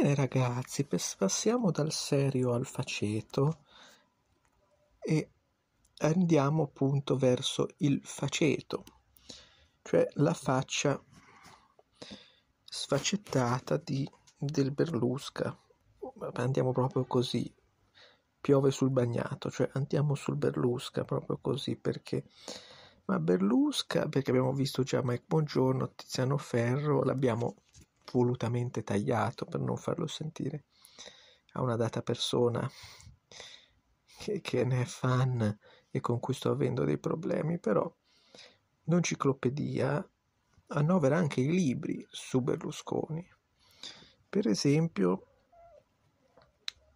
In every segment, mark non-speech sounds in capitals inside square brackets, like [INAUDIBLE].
Bene ragazzi, passiamo dal serio al faceto e andiamo appunto verso il faceto, cioè la faccia sfaccettata di, del Berlusca. Andiamo proprio così, piove sul bagnato, cioè andiamo sul Berlusca proprio così perché... Ma Berlusca, perché abbiamo visto già Mike Buongiorno, Tiziano Ferro, l'abbiamo volutamente tagliato per non farlo sentire a una data persona che, che ne è fan e con cui sto avendo dei problemi, però l'enciclopedia annovera anche i libri su Berlusconi. Per esempio,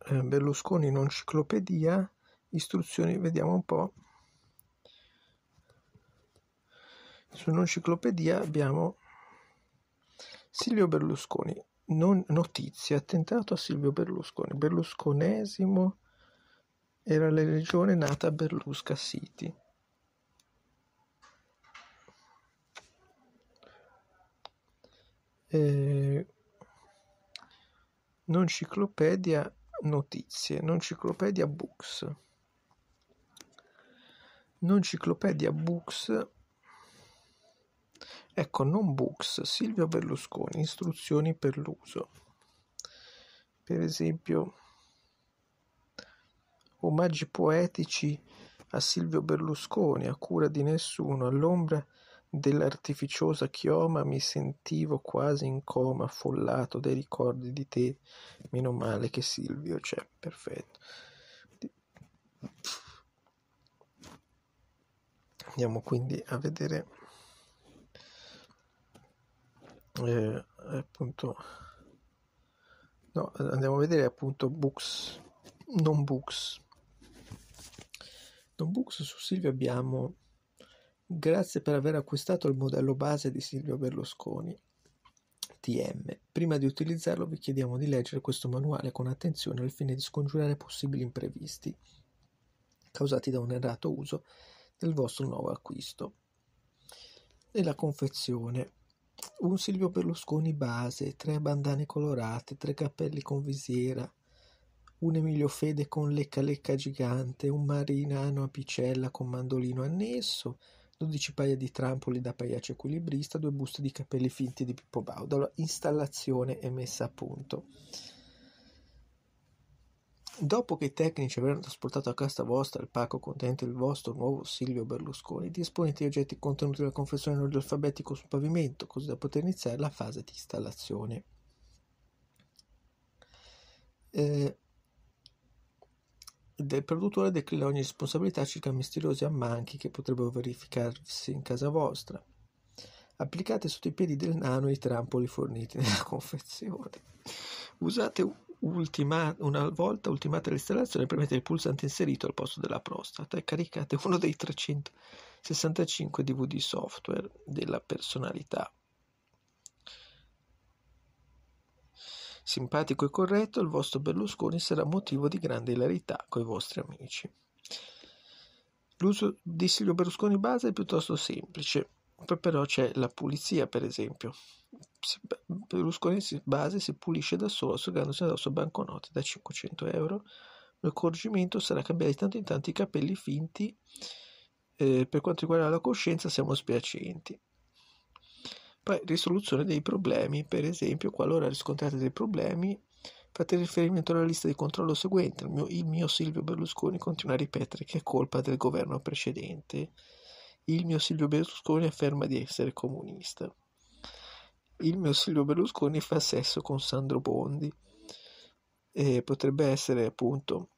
eh, Berlusconi in enciclopedia, istruzioni, vediamo un po'. Sull'enciclopedia abbiamo Silvio Berlusconi, non, notizia, attentato a Silvio Berlusconi, berlusconesimo era la regione nata a Berlusca City. Eh, non ciclopedia notizie, non ciclopedia books. Non ciclopedia books Ecco non books, Silvio Berlusconi, istruzioni per l'uso. Per esempio, omaggi poetici a Silvio Berlusconi, a cura di nessuno, all'ombra dell'artificiosa chioma mi sentivo quasi in coma, affollato dai ricordi di te. Meno male che Silvio c'è, cioè, perfetto. Andiamo quindi a vedere eh, appunto no, eh, andiamo a vedere appunto books non books non books su Silvio abbiamo grazie per aver acquistato il modello base di Silvio Berlusconi TM prima di utilizzarlo vi chiediamo di leggere questo manuale con attenzione al fine di scongiurare possibili imprevisti causati da un errato uso del vostro nuovo acquisto e la confezione un Silvio Berlusconi base, tre bandane colorate, tre cappelli con visiera, un Emilio Fede con lecca lecca gigante, un marinano a picella con mandolino annesso, 12 paia di trampoli da pagliaccio equilibrista, due buste di capelli finti di Pippo Baudo. installazione e messa a punto. Dopo che i tecnici avranno trasportato a casa vostra il pacco contenente il vostro nuovo Silvio Berlusconi, disponete gli oggetti contenuti nella confezione in ordine alfabetico sul pavimento, così da poter iniziare la fase di installazione. Eh, del produttore declina ogni responsabilità circa misteriosi ammanchi che potrebbero verificarsi in casa vostra. Applicate sotto i piedi del nano i trampoli forniti nella [LAUGHS] confezione. Usate un Ultima, una volta ultimata l'installazione premete il pulsante inserito al posto della prostata e caricate uno dei 365 DVD software della personalità. Simpatico e corretto, il vostro Berlusconi sarà motivo di grande hilarità con i vostri amici. L'uso di Silvio Berlusconi base è piuttosto semplice, però c'è la pulizia per esempio. Berlusconi si base si pulisce da solo asciugandosi sua banconote da 500 euro. L'accorgimento sarà cambiare di tanto in tanto i capelli finti. Eh, per quanto riguarda la coscienza siamo spiacenti. Poi risoluzione dei problemi, per esempio qualora riscontrate dei problemi fate riferimento alla lista di controllo seguente. Il mio, il mio Silvio Berlusconi continua a ripetere che è colpa del governo precedente. Il mio Silvio Berlusconi afferma di essere comunista il mio Silvio Berlusconi fa sesso con Sandro Bondi. E potrebbe essere appunto,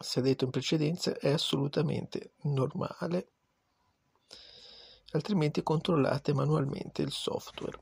si è detto in precedenza, è assolutamente normale. Altrimenti controllate manualmente il software.